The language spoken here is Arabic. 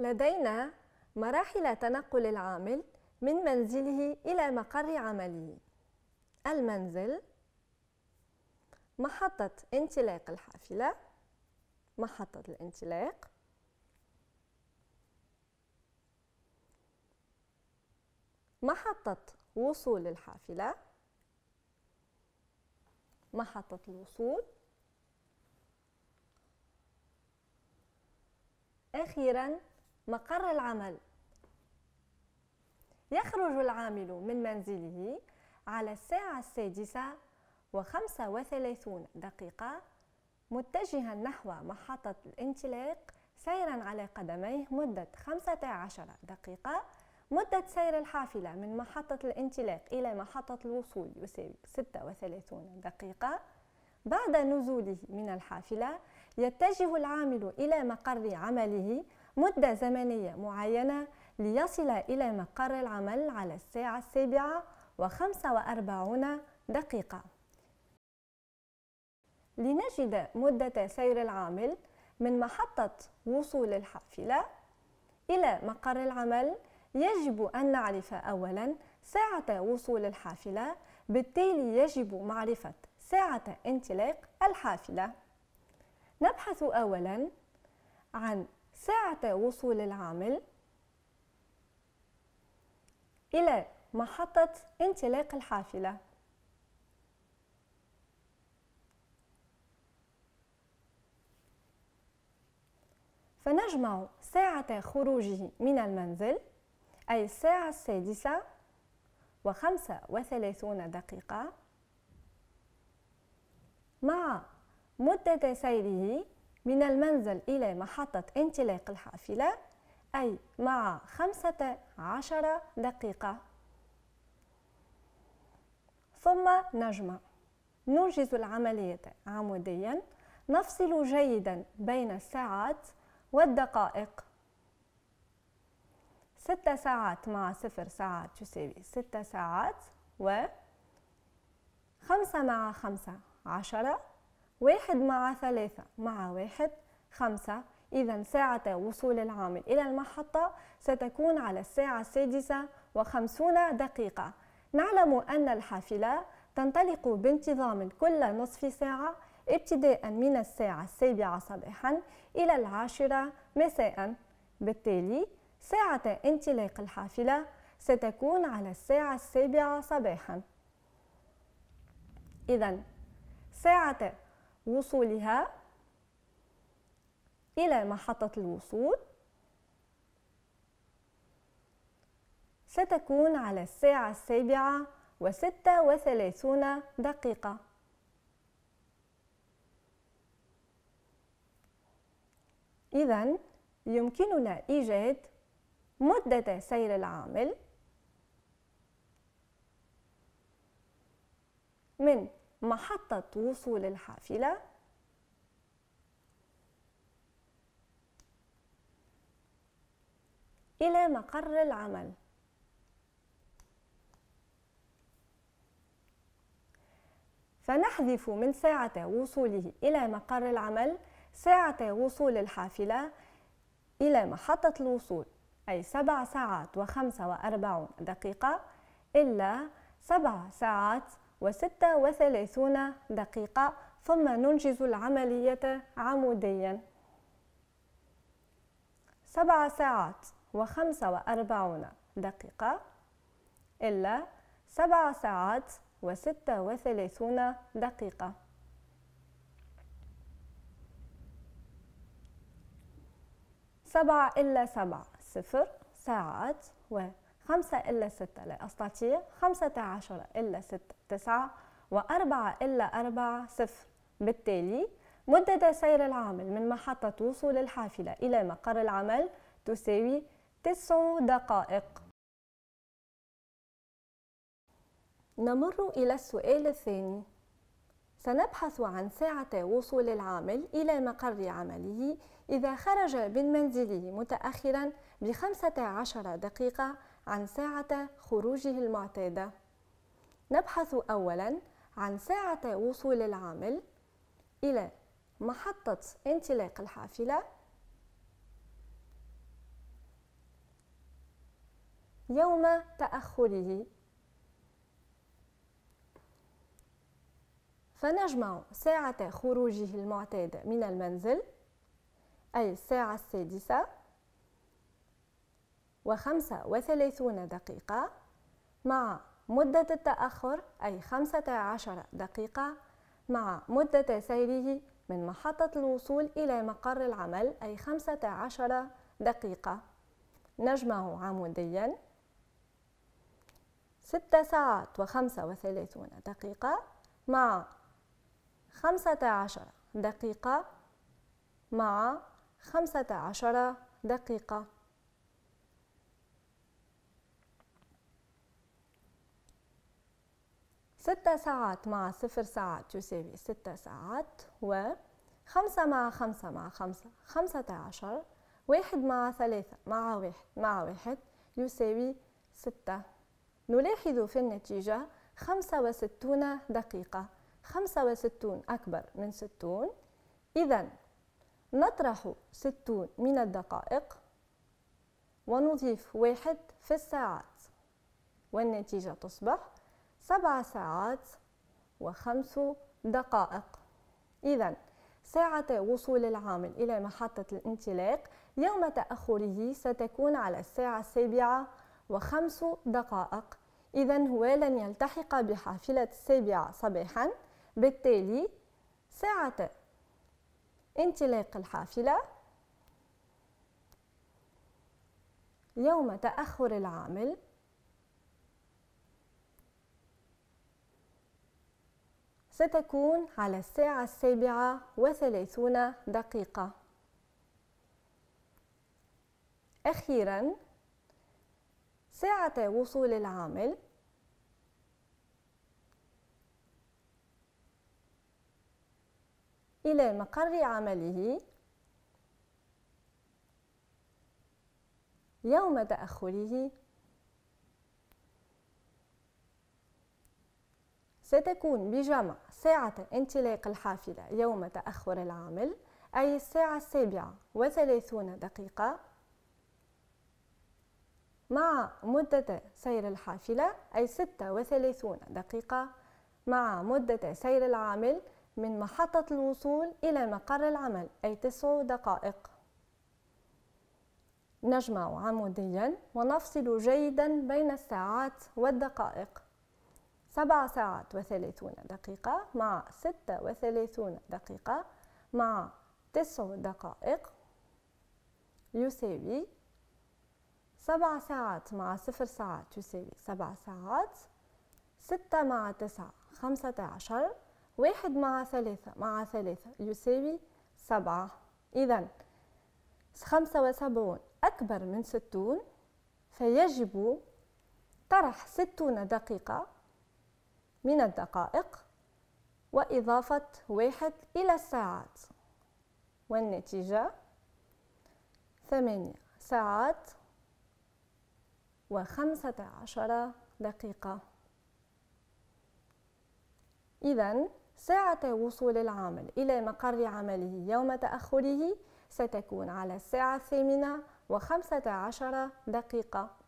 لدينا مراحل تنقل العامل من منزله إلى مقر عمله المنزل محطة انطلاق الحافلة محطة الانطلاق محطة وصول الحافلة محطة الوصول أخيراً مقر العمل يخرج العامل من منزله على الساعة السادسة وخمسة وثلاثون دقيقة متجها نحو محطة الانطلاق سيرا على قدميه مدة خمسة عشر دقيقة مدة سير الحافلة من محطة الانطلاق إلى محطة الوصول يساوي ستة وثلاثون دقيقة بعد نزوله من الحافلة يتجه العامل إلى مقر عمله مدة زمنية معينة ليصل إلى مقر العمل على الساعة السابعة وخمسة وأربعون دقيقة لنجد مدة سير العامل من محطة وصول الحافلة إلى مقر العمل يجب أن نعرف أولا ساعة وصول الحافلة بالتالي يجب معرفة ساعة انطلاق الحافلة نبحث أولا عن ساعة وصول العامل إلى محطة انطلاق الحافلة فنجمع ساعة خروجه من المنزل أي الساعة السادسة وخمسة وثلاثون دقيقة مع مدة سيره من المنزل إلى محطة انطلاق الحافلة أي مع خمسة عشر دقيقة ثم نجمع ننجز العملية عموديا نفصل جيدا بين الساعات والدقائق ستة ساعات مع صفر ساعات تساوي ستة ساعات و خمسة مع خمسة عشرة واحد مع ثلاثة مع واحد خمسة إذا ساعة وصول العامل إلى المحطة ستكون على الساعة السادسة وخمسون دقيقة نعلم أن الحافلة تنطلق بانتظام كل نصف ساعة ابتداء من الساعة السابعة صباحا إلى العاشرة مساء بالتالي ساعة انطلاق الحافلة ستكون على الساعة السابعة صباحا إذا ساعة وصولها إلى محطة الوصول ستكون على الساعة السابعة وستة وثلاثون دقيقة إذا يمكننا إيجاد مدة سير العامل من محطة وصول الحافلة إلى مقر العمل فنحذف من ساعة وصوله إلى مقر العمل ساعة وصول الحافلة إلى محطة الوصول أي سبع ساعات وخمسة وأربعون دقيقة إلا سبع ساعات وستة دقيقة ثم ننجز العملية عموديا سبع ساعات وخمسة وأربعون دقيقة إلا سبع ساعات وستة وثلاثون دقيقة سبعة إلا سبعة صفر ساعات و خمسة إلا ستة لا أستطيع خمسة عشر إلا ستة تسعة وأربعة إلا أربعة صفر بالتالي مدة سير العامل من محطة وصول الحافلة إلى مقر العمل تساوي تسع دقائق نمر إلى السؤال الثاني سنبحث عن ساعة وصول العامل إلى مقر عمله إذا خرج من منزله متأخرا بخمسة عشر دقيقة عن ساعة خروجه المعتادة نبحث أولا عن ساعة وصول العامل إلى محطة انطلاق الحافلة يوم تأخره فنجمع ساعة خروجه المعتاد من المنزل أي الساعة السادسة وخمسة وثلاثون دقيقة مع مدة التأخر أي خمسة عشر دقيقة مع مدة سيره من محطة الوصول إلى مقر العمل أي خمسة عشر دقيقة نجمع عموديا ست ساعات وخمسة وثلاثون دقيقة مع خمسة عشر دقيقة مع خمسة عشر دقيقة ستة ساعات مع صفر ساعات يساوي ستة ساعات و خمسة مع خمسة مع خمسة خمسة عشر واحد مع ثلاثة مع واحد مع واحد يساوي ستة نلاحظ في النتيجة خمسة وستون دقيقة خمسة وستون أكبر من ستون إذا نطرح ستون من الدقائق ونضيف واحد في الساعات والنتيجة تصبح سبع ساعات وخمس دقائق إذا ساعة وصول العامل إلى محطة الانطلاق يوم تأخره ستكون على الساعة السابعة وخمس دقائق إذا هو لن يلتحق بحافلة السابعة صباحا بالتالي ساعة انطلاق الحافلة يوم تأخر العامل ستكون على الساعة السابعة وثلاثون دقيقة أخيرا ساعة وصول العامل إلى مقر عمله يوم تأخره ستكون بجمع ساعة انطلاق الحافلة يوم تأخر العامل أي الساعة السابعة وثلاثون دقيقة مع مدة سير الحافلة أي ستة وثلاثون دقيقة مع مدة سير العامل من محطة الوصول إلى مقر العمل أي تسع دقائق نجمع عموديا ونفصل جيدا بين الساعات والدقائق سبع ساعات وثلاثون دقيقة مع ستة وثلاثون دقيقة مع تسع دقائق يساوي سبع ساعات مع صفر ساعات يساوي سبع ساعات ستة مع تسعة خمسة عشر واحد مع ثلاثة مع ثلاثة يساوي سبعة إذا خمسة وسبعون أكبر من ستون فيجب طرح ستون دقيقة من الدقائق وإضافة واحد إلى الساعات والنتيجة ثمانية ساعات وخمسة عشر دقيقة إذا ساعة وصول العامل إلى مقر عمله يوم تأخره ستكون على الساعة الثامنة وخمسة عشر دقيقة